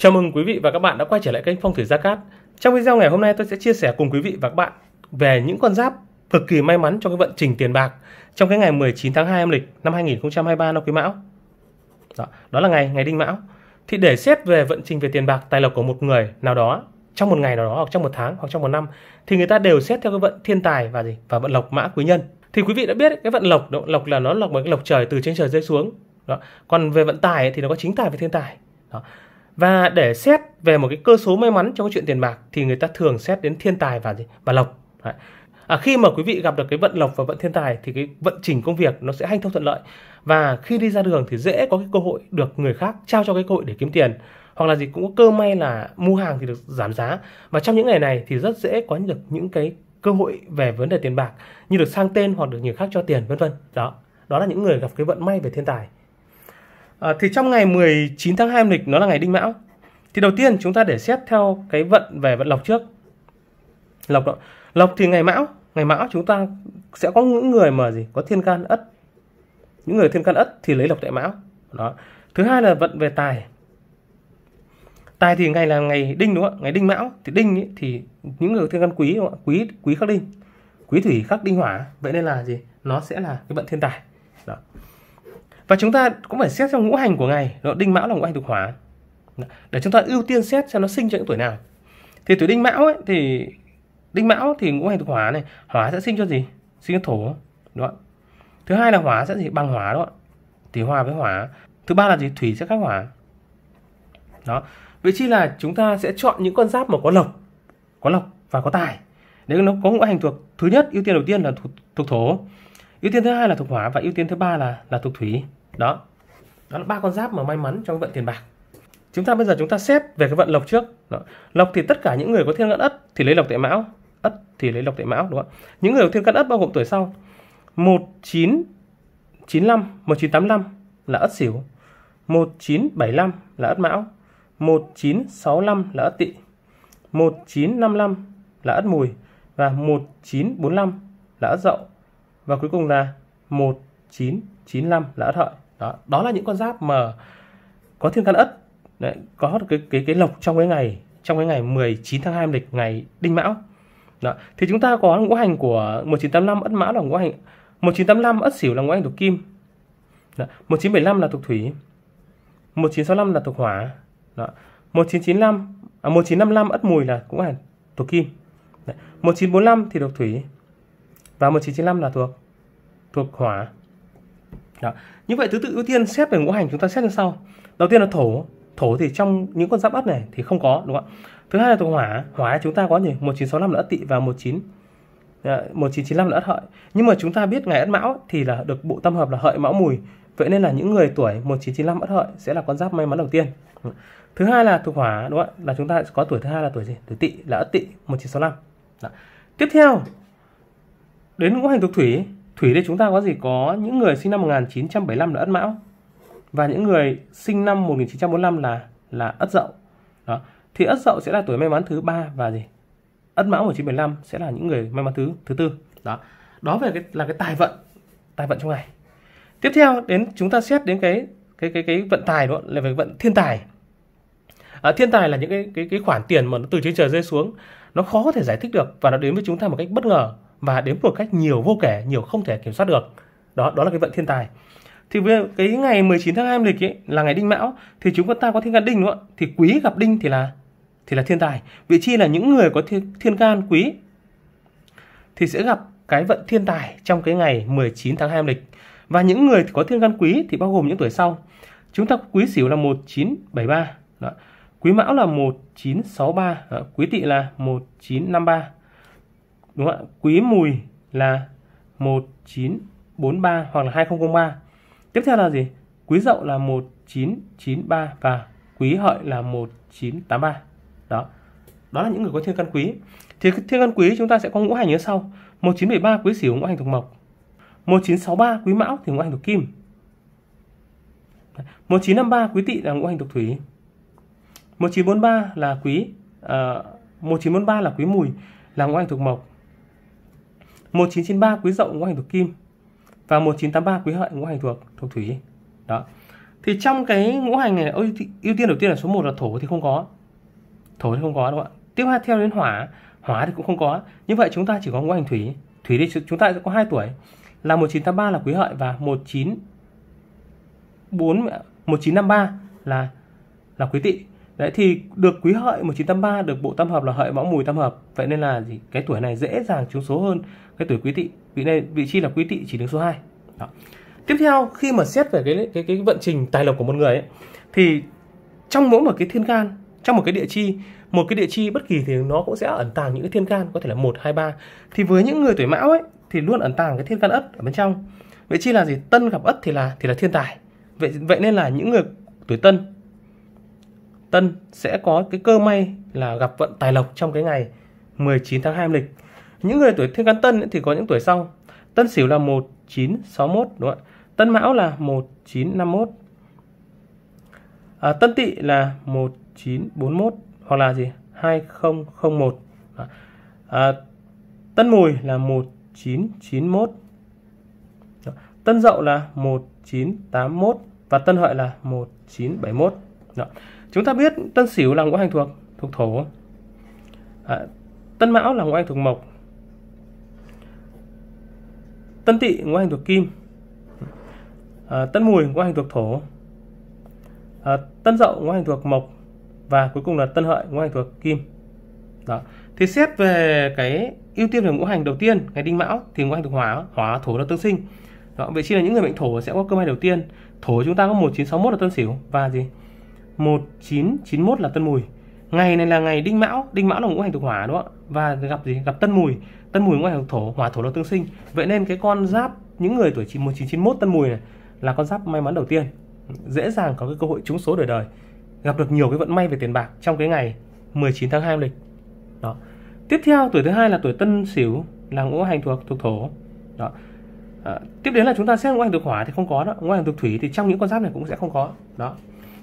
Chào mừng quý vị và các bạn đã quay trở lại kênh Phong thủy Gia Cát. Trong video ngày hôm nay tôi sẽ chia sẻ cùng quý vị và các bạn về những con giáp cực kỳ may mắn trong cái vận trình tiền bạc trong cái ngày 19 tháng 2 âm lịch năm 2023 năm Quý Mão. Đó, đó là ngày ngày Đinh Mão. Thì để xét về vận trình về tiền bạc tài lộc của một người nào đó trong một ngày nào đó hoặc trong một tháng hoặc trong một năm thì người ta đều xét theo cái vận thiên tài và gì và vận lộc mã quý nhân. Thì quý vị đã biết cái vận lộc, đó, lộc là nó lộc một cái lộc trời từ trên trời rơi xuống. Đó. Còn về vận tài ấy, thì nó có chính tài và thiên tài. Đó và để xét về một cái cơ số may mắn trong cái chuyện tiền bạc thì người ta thường xét đến thiên tài và và lộc. Đấy. À, khi mà quý vị gặp được cái vận lộc và vận thiên tài thì cái vận trình công việc nó sẽ hanh thông thuận lợi và khi đi ra đường thì dễ có cái cơ hội được người khác trao cho cái cơ hội để kiếm tiền hoặc là gì cũng có cơ may là mua hàng thì được giảm giá và trong những ngày này thì rất dễ có được những cái cơ hội về vấn đề tiền bạc như được sang tên hoặc được người khác cho tiền vân vân đó đó là những người gặp cái vận may về thiên tài à, thì trong ngày 19 tháng 2 âm lịch nó là ngày đinh mão thì đầu tiên chúng ta để xét theo cái vận về vận lộc trước lộc đó. lộc thì ngày mão ngày mão chúng ta sẽ có những người mà gì có thiên can ất những người thiên can ất thì lấy lộc tại mão đó thứ hai là vận về tài tài thì ngày là ngày đinh đúng không ạ ngày đinh mão thì đinh ý, thì những người thiên can quý đúng không ạ quý quý khắc đinh quý thủy khắc đinh hỏa vậy nên là gì nó sẽ là cái vận thiên tài và chúng ta cũng phải xét theo ngũ hành của ngày nó đinh mão là ngũ hành thuộc hỏa để chúng ta ưu tiên xét xem nó sinh cho những tuổi nào thì tuổi đinh mão ấy thì đinh mão thì ngũ hành thuộc hỏa này hỏa sẽ sinh cho gì sinh cho thổ không? thứ hai là hỏa sẽ gì bằng hỏa đó thì hòa với hỏa thứ ba là gì thủy sẽ khắc hỏa đó vị trí là chúng ta sẽ chọn những con giáp mà có lộc có lộc và có tài nếu nó có ngũ hành thuộc thứ nhất ưu tiên đầu tiên là thuộc, thuộc thổ ưu tiên thứ hai là thuộc hỏa và ưu tiên thứ ba là là thuộc thủy đó đó là ba con giáp mà may mắn trong vận tiền bạc chúng ta bây giờ chúng ta xét về cái vận lộc trước đó. lộc thì tất cả những người có thiên cân ất thì lấy lộc tệ mão ất thì lấy lộc tệ mão đúng không những người có thiên cân ất bao gồm tuổi sau một một chín chín chín năm tám năm là ất sửu năm là ất mão một chín sáu năm là ất tỵ một chín năm năm là ất mùi và một chín bốn năm là ất dậu và cuối cùng là một chín chín năm là ất hợi đó đó là những con giáp mà có thiên can ất đấy, có cái cái cái lộc trong cái ngày trong cái ngày 19 tháng 2 lịch ngày đinh mão đó. thì chúng ta có ngũ hành của 1985 ất mão là ngũ hành 1985 ất sửu là ngũ hành thuộc kim đó. 1975 là thuộc thủy 1965 là thuộc hỏa đó. 1995 à, 1955 ất mùi là cũng là thuộc kim Đấy. 1945 thì thuộc thủy và 1995 là thuộc thuộc hỏa đó. Như vậy thứ tự ưu tiên xét về ngũ hành chúng ta xét như sau. Đầu tiên là thổ, thổ thì trong những con giáp ất này thì không có đúng không ạ? Thứ hai là thuộc hỏa, hỏa chúng ta có gì? 1965 là ất tỵ và 19 1995 ờ, là ất hợi. Nhưng mà chúng ta biết ngày ất mão thì là được bộ tam hợp là hợi mão mùi. Vậy nên là những người tuổi 1995 ất hợi sẽ là con giáp may mắn đầu tiên. Thứ hai là thuộc hỏa đúng không ạ? Là chúng ta có tuổi thứ hai là tuổi gì? Tuổi tỵ là ất tỵ 1965. Đó. Tiếp theo đến ngũ hành thuộc thủy Thủy đây chúng ta có gì? Có những người sinh năm 1975 là Ất Mão và những người sinh năm 1945 là là Ất Dậu. Đó. Thì Ất Dậu sẽ là tuổi may mắn thứ ba và gì? Ất Mão 1975 sẽ là những người may mắn thứ thứ tư. Đó. Đó về cái là cái tài vận, tài vận trong ngày. Tiếp theo đến chúng ta xét đến cái cái cái cái vận tài đó là về vận thiên tài. À, thiên tài là những cái cái cái khoản tiền mà nó từ trên trời rơi xuống, nó khó có thể giải thích được và nó đến với chúng ta một cách bất ngờ và đến một cách nhiều vô kể nhiều không thể kiểm soát được đó đó là cái vận thiên tài thì với cái ngày 19 tháng 2 âm lịch ấy, là ngày đinh mão thì chúng ta có thiên can đinh đúng không ạ thì quý gặp đinh thì là thì là thiên tài vị chi là những người có thiên, thiên can quý thì sẽ gặp cái vận thiên tài trong cái ngày 19 tháng 2 âm lịch và những người có thiên can quý thì bao gồm những tuổi sau chúng ta quý sửu là 1973 đó. quý mão là 1963 đó. quý tỵ là 1953 đúng không ạ quý mùi là 1943 hoặc là 2003 tiếp theo là gì quý dậu là 1993 và quý hợi là 1983 đó đó là những người có thiên căn quý thì thiên căn quý chúng ta sẽ có ngũ hành như sau 1973 quý sửu ngũ hành thuộc mộc 1963 quý mão thì ngũ hành thuộc kim 1953 quý tỵ là ngũ hành thuộc thủy 1943 là quý uh, ờ, 1943 là quý mùi là ngũ hành thuộc mộc 1993 quý dậu ngũ hành thuộc kim và 1983 quý hợi ngũ hành thuộc thuộc thủy đó thì trong cái ngũ hành này ưu, tiên đầu tiên là số 1 là thổ thì không có thổ thì không có đúng không ạ tiếp theo đến hỏa hỏa thì cũng không có như vậy chúng ta chỉ có ngũ hành thủy thủy thì chúng ta có hai tuổi là 1983 là quý hợi và 19 4 1953 là là quý tỵ Đấy thì được quý hợi 1983 được bộ tam hợp là hợi mão mùi tam hợp. Vậy nên là gì? Cái tuổi này dễ dàng trúng số hơn cái tuổi quý tỵ. Vị này vị trí là quý tỵ chỉ đứng số 2. Đó. Tiếp theo khi mà xét về cái cái cái vận trình tài lộc của một người ấy, thì trong mỗi một cái thiên can, trong một cái địa chi, một cái địa chi bất kỳ thì nó cũng sẽ ẩn tàng những cái thiên can có thể là 1 2 3. Thì với những người tuổi mão ấy thì luôn ẩn tàng cái thiên can ất ở bên trong. Vậy chi là gì? Tân gặp ất thì là thì là thiên tài. Vậy vậy nên là những người tuổi tân Tân sẽ có cái cơ may là gặp vận tài lộc trong cái ngày 19 tháng 2 âm lịch. Những người tuổi Thiên Can Tân thì có những tuổi sau. Tân Sửu là 1961 đúng không ạ? Tân Mão là 1951. À, tân Tỵ là 1941 hoặc là gì? 2001. À, tân Mùi là 1991. Tân Dậu là 1981 và Tân Hợi là 1971. Đó. Chúng ta biết Tân Sửu là ngũ hành thuộc thuộc thổ. À, tân Mão là ngũ hành thuộc mộc. Tân Tỵ ngũ hành thuộc kim. À, tân Mùi ngũ hành thuộc thổ. À, tân Dậu ngũ hành thuộc mộc và cuối cùng là Tân Hợi ngũ hành thuộc kim. Đó. Thì xét về cái ưu tiên về ngũ hành đầu tiên, ngày Đinh Mão thì ngũ hành thuộc hỏa, hỏa thổ là tương sinh. Đó, vậy chi là những người mệnh thổ sẽ có cơ may đầu tiên. Thổ chúng ta có 1961 là Tân Sửu và gì? 1991 là Tân Mùi. Ngày này là ngày Đinh Mão, Đinh Mão là ngũ hành thuộc hỏa đúng không ạ? Và gặp gì? Gặp Tân Mùi. Tân Mùi ngũ hành thuộc thổ, hỏa thổ là tương sinh. Vậy nên cái con giáp những người tuổi 1991 Tân Mùi này là con giáp may mắn đầu tiên. Dễ dàng có cái cơ hội trúng số đời đời. Gặp được nhiều cái vận may về tiền bạc trong cái ngày 19 tháng 2 lịch. Đó. Tiếp theo tuổi thứ hai là tuổi Tân Sửu là ngũ hành thuộc thuộc thổ. Đó. À, tiếp đến là chúng ta xét ngũ hành thuộc hỏa thì không có đó ngũ hành thuộc thủy thì trong những con giáp này cũng sẽ không có đó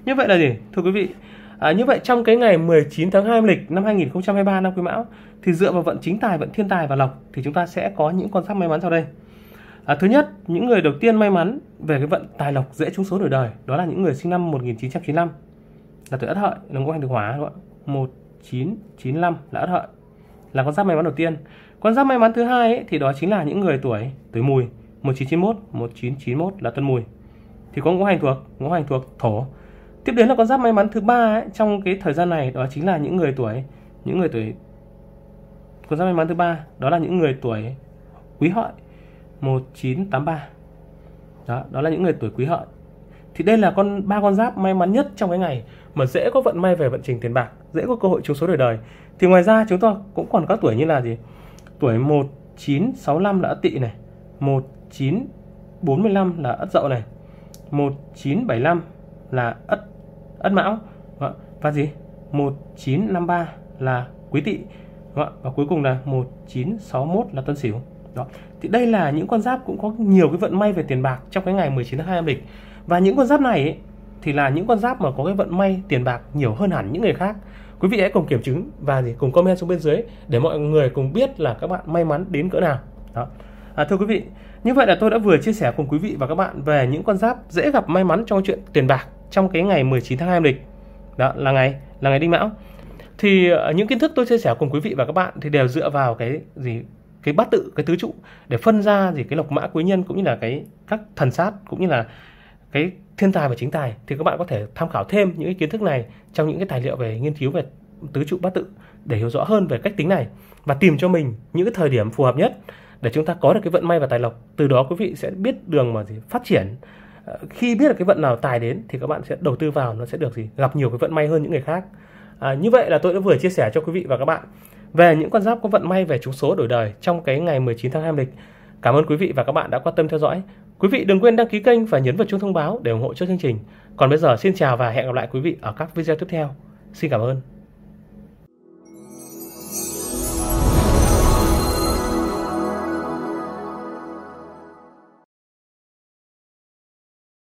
như vậy là gì thưa quý vị à, như vậy trong cái ngày 19 tháng 2 lịch năm 2023 năm quý mão thì dựa vào vận chính tài vận thiên tài và lộc thì chúng ta sẽ có những con giáp may mắn sau đây à, thứ nhất những người đầu tiên may mắn về cái vận tài lộc dễ trúng số đổi đời đó là những người sinh năm 1995 là tuổi ất hợi là ngũ hành thực hỏa đúng không ạ 1995 là ất hợi là con giáp may mắn đầu tiên con giáp may mắn thứ hai ấy, thì đó chính là những người tuổi tuổi mùi 1991 1991 là tuân mùi thì có ngũ hành thuộc ngũ hành thuộc thổ tiếp đến là con giáp may mắn thứ ba trong cái thời gian này đó chính là những người tuổi những người tuổi con giáp may mắn thứ ba đó là những người tuổi quý hợi 1983 đó đó là những người tuổi quý hợi thì đây là con ba con giáp may mắn nhất trong cái ngày mà dễ có vận may về vận trình tiền bạc dễ có cơ hội trúng số đời đời thì ngoài ra chúng ta cũng còn các tuổi như là gì tuổi 1965 là ất tỵ này 1945 là ất dậu này 1975 là ất ất mão và vâng, gì 1953 là quý tỵ vâng, và cuối cùng là 1961 là tân sửu đó thì đây là những con giáp cũng có nhiều cái vận may về tiền bạc trong cái ngày 19 tháng 2 âm lịch và những con giáp này ấy, thì là những con giáp mà có cái vận may tiền bạc nhiều hơn hẳn những người khác quý vị hãy cùng kiểm chứng và gì cùng comment xuống bên dưới để mọi người cùng biết là các bạn may mắn đến cỡ nào đó à, thưa quý vị như vậy là tôi đã vừa chia sẻ cùng quý vị và các bạn về những con giáp dễ gặp may mắn trong chuyện tiền bạc trong cái ngày 19 tháng 2 âm lịch đó là ngày là ngày đinh mão thì ờ, những kiến thức tôi chia sẻ cùng quý vị và các bạn thì đều dựa vào cái gì cái bát tự cái tứ trụ để phân ra gì cái lộc mã quý nhân cũng như là cái các thần sát cũng như là cái thiên tài và chính tài thì các bạn có thể tham khảo thêm những cái kiến thức này trong những cái tài liệu về nghiên cứu về tứ trụ bát tự để hiểu rõ hơn về cách tính này và tìm cho mình những cái thời điểm phù hợp nhất để chúng ta có được cái vận may và tài lộc từ đó quý vị sẽ biết đường mà gì phát triển khi biết được cái vận nào tài đến thì các bạn sẽ đầu tư vào nó sẽ được gì gặp nhiều cái vận may hơn những người khác à, như vậy là tôi đã vừa chia sẻ cho quý vị và các bạn về những con giáp có vận may về trúng số đổi đời trong cái ngày 19 tháng 2 lịch cảm ơn quý vị và các bạn đã quan tâm theo dõi quý vị đừng quên đăng ký kênh và nhấn vào chuông thông báo để ủng hộ cho chương trình còn bây giờ xin chào và hẹn gặp lại quý vị ở các video tiếp theo xin cảm ơn